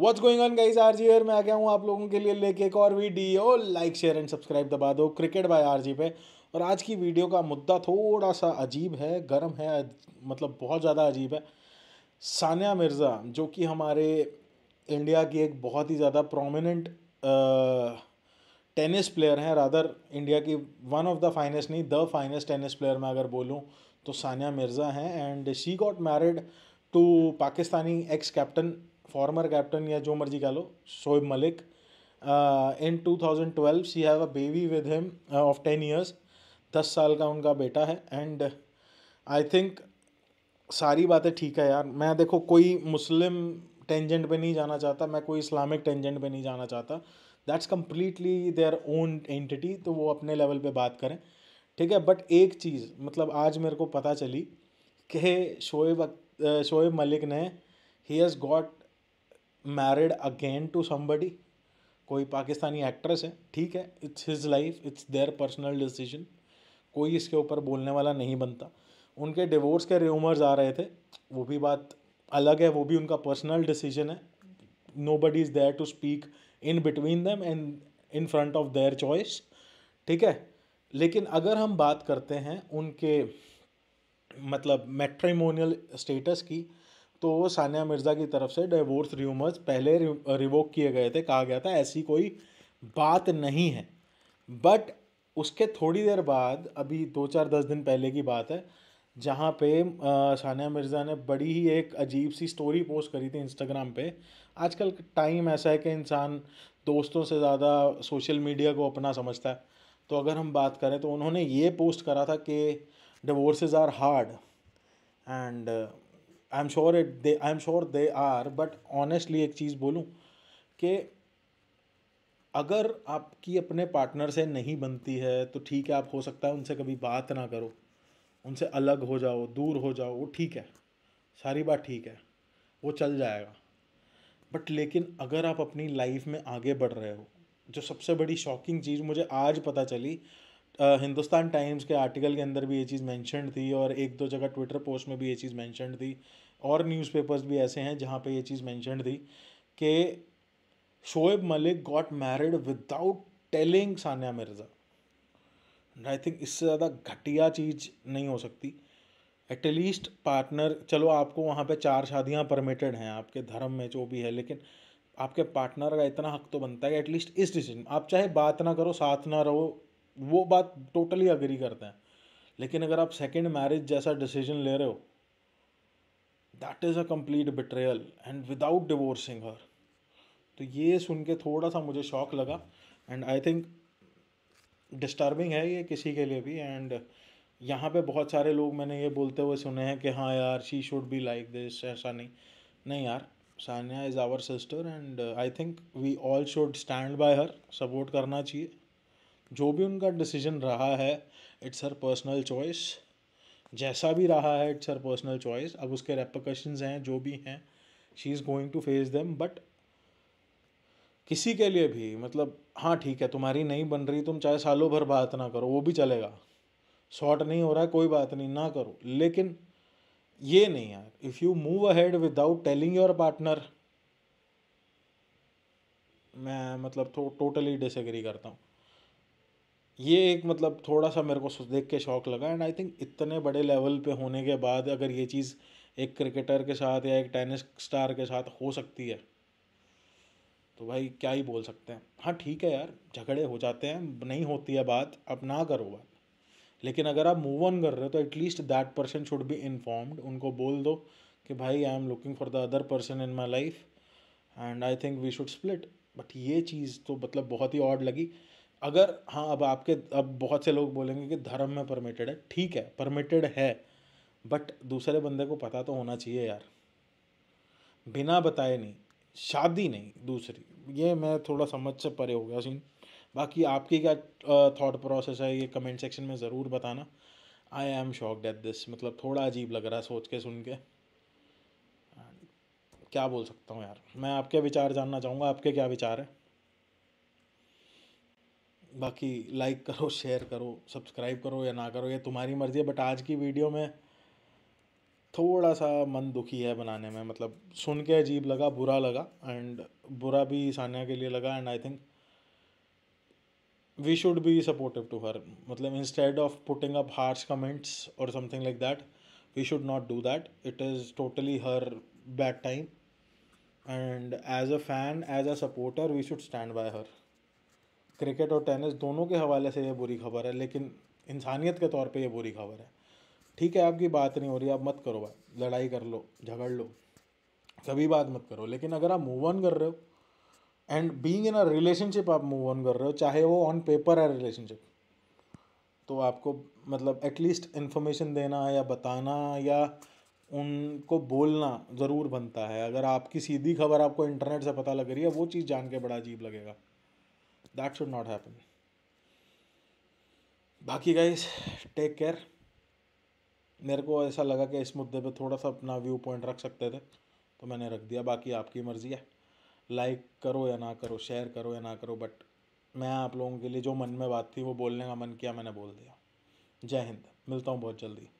what's going on guys RG और मैं आ गया हूँ आप लोगों के लिए लेके एक और video like share and subscribe दबा दो क्रिकेट बाय आरजी पे और आज की वीडियो का मुद्दा थोड़ा सा अजीब है गर्म है मतलब बहुत ज़्यादा अजीब है सानिया मिर्ज़ा जो कि हमारे इंडिया की एक बहुत ही ज़्यादा प्रोमिनेंट टेनिस प्लेयर हैं रादर इंडिया की वन ऑफ द फाइनेस्ट नहीं द फाइनेस्ट टेनिस प्लेयर मैं अगर बोलूँ तो सानिया मिर्ज़ा हैं and she got married to Pakistani ex captain former captain या जो मर्जी कह लो Shoaib Malik in two thousand twelve she have a baby with him of ten years दस साल का उनका बेटा है एंड आई थिंक सारी बातें ठीक है यार मैं देखो कोई मुस्लिम टेंजेंट पे नहीं जाना चाहता मैं कोई इस्लामिक टेंजेंट पे नहीं जाना चाहता that's completely their own entity तो वो अपने लेवल पे बात करें ठीक है बट एक चीज़ मतलब आज मेरे को पता चली कि शोएब शोएब मलिक ने he has got married again to somebody कोई पाकिस्तानी एक्ट्रेस है ठीक है it's his life it's their personal decision कोई इसके ऊपर बोलने वाला नहीं बनता उनके डिवोर्स के रूमर्स आ रहे थे वो भी बात अलग है वो भी उनका पर्सनल डिसीजन है nobody is there to speak in between them and in front of their choice ठीक है लेकिन अगर हम बात करते हैं उनके मतलब मेट्रीमोनियल स्टेटस की तो सानिया मिर्ज़ा की तरफ से डिवोर्स र्यूमर्स पहले रिवोक किए गए थे कहा गया था ऐसी कोई बात नहीं है बट उसके थोड़ी देर बाद अभी दो चार दस दिन पहले की बात है जहाँ पे सानिया मिर्ज़ा ने बड़ी ही एक अजीब सी स्टोरी पोस्ट करी थी इंस्टाग्राम पे आजकल टाइम ऐसा है कि इंसान दोस्तों से ज़्यादा सोशल मीडिया को अपना समझता है तो अगर हम बात करें तो उन्होंने ये पोस्ट करा था कि divorces are hard and I am sure it they I am sure they are but honestly एक चीज़ बोलूँ कि अगर आपकी अपने पार्टनर से नहीं बनती है तो ठीक है आप हो सकता है उनसे कभी बात ना करो उनसे अलग हो जाओ दूर हो जाओ वो ठीक है सारी बात ठीक है वो चल जाएगा बट लेकिन अगर आप अपनी लाइफ में आगे बढ़ रहे हो जो सबसे बड़ी शॉकिंग चीज़ मुझे आज पता चली हिंदुस्तान टाइम्स के आर्टिकल के अंदर भी ये चीज़ मैंशनड थी और एक दो जगह ट्विटर पोस्ट में भी ये चीज़ मैंशन थी और न्यूज़पेपर्स भी ऐसे हैं जहाँ पे ये चीज़ मैंशनड थी कि Shoaib Malik got married without telling Sania Mirza I think इससे ज़्यादा घटिया चीज़ नहीं हो सकती एटलीस्ट पार्टनर चलो आपको वहाँ पे चार शादियाँ परमिटेड हैं आपके धर्म में जो भी है लेकिन आपके पार्टनर का इतना हक तो बनता है एटलीस्ट इस डिसीजन आप चाहे बात ना करो साथ ना रहो वो बात टोटली अग्री करते हैं लेकिन अगर आप सेकेंड मैरिज जैसा डिसीजन ले रहे हो that is a complete betrayal and without divorcing her तो ये सुन के थोड़ा सा मुझे शौक लगा एंड आई थिंक डिस्टर्बिंग है ये किसी के लिए भी एंड यहाँ पे बहुत सारे लोग मैंने ये बोलते हुए सुने हैं कि हाँ यार she should be like this ऐसा नहीं नहीं यार Sania is our sister and I think we all should stand by her support करना चाहिए जो भी उनका डिसीजन रहा है इट्स हर पर्सनल चॉइस जैसा भी रहा है इट्स हर पर्सनल चॉइस अब उसके रेपोकशंस हैं जो भी हैं she is going to face them but किसी के लिए भी मतलब हाँ ठीक है तुम्हारी नहीं बन रही तुम चाहे सालों भर बात ना करो वो भी चलेगा शॉर्ट नहीं हो रहा है कोई बात नहीं ना करो लेकिन ये नहीं यार if you move ahead without telling your partner मैं मतलब टोटली डिसएग्री करता हूँ ये एक मतलब थोड़ा सा मेरे को देख के शौक लगा एंड आई थिंक इतने बड़े लेवल पे होने के बाद अगर ये चीज़ एक क्रिकेटर के साथ या एक टेनिस स्टार के साथ हो सकती है तो भाई क्या ही बोल सकते हैं हाँ ठीक है यार झगड़े हो जाते हैं नहीं होती है बात अब ना करो बात लेकिन अगर आप मूव ऑन कर रहे हो तो at least that person should be informed उनको बोल दो कि भाई I am looking for the other person in my life and I think we should split but ये चीज़ तो मतलब बहुत ही ऑड लगी अगर हाँ अब आपके अब बहुत से लोग बोलेंगे कि धर्म में परमिटेड है ठीक है परमिटेड है बट दूसरे बंदे को पता तो होना चाहिए यार बिना बताए नहीं शादी नहीं दूसरी ये मैं थोड़ा समझ से परे हो गया सीन बाकी आपकी क्या थॉट प्रोसेस है ये कमेंट सेक्शन में ज़रूर बताना I am shocked at this मतलब थोड़ा अजीब लग रहा है सोच के सुन के क्या बोल सकता हूँ यार मैं आपके विचार जानना चाहूँगा आपके क्या विचार हैं बाकी लाइक करो शेयर करो सब्सक्राइब करो या ना करो ये तुम्हारी मर्ज़ी है बट आज की वीडियो में थोड़ा सा मन दुखी है बनाने में मतलब सुन के अजीब लगा बुरा लगा एंड बुरा भी सानिया के लिए लगा and I think we should be supportive to her मतलब instead of putting up harsh comments और something like that we should not do that it is totally her bad time and as a fan as a supporter we should stand by her cricket और tennis दोनों के हवाले से ये बुरी खबर है लेकिन इंसानियत के तौर पे ये बुरी खबर है ठीक है आपकी बात नहीं हो रही आप मत करो भाई लड़ाई कर लो झगड़ लो सभी बात मत करो लेकिन अगर आप मूव ऑन कर रहे हो and being in a relationship आप मूव ऑन कर रहे हो चाहे वो ऑन पेपर है रिलेशनशिप तो आपको मतलब एटलीस्ट इन्फॉर्मेशन देना या बताना या उनको बोलना ज़रूर बनता है अगर आपकी सीधी खबर आपको इंटरनेट से पता लग रही है वो चीज़ जान के बड़ा अजीब लगेगा that should not happen बाकी गाइस टेक केयर मेरे को ऐसा लगा कि इस मुद्दे पे थोड़ा सा अपना व्यू पॉइंट रख सकते थे तो मैंने रख दिया बाकी आपकी मर्ज़ी है लाइक करो या ना करो शेयर करो या ना करो बट मैं आप लोगों के लिए जो मन में बात थी वो बोलने का मन किया मैंने बोल दिया जय हिंद मिलता हूँ बहुत जल्दी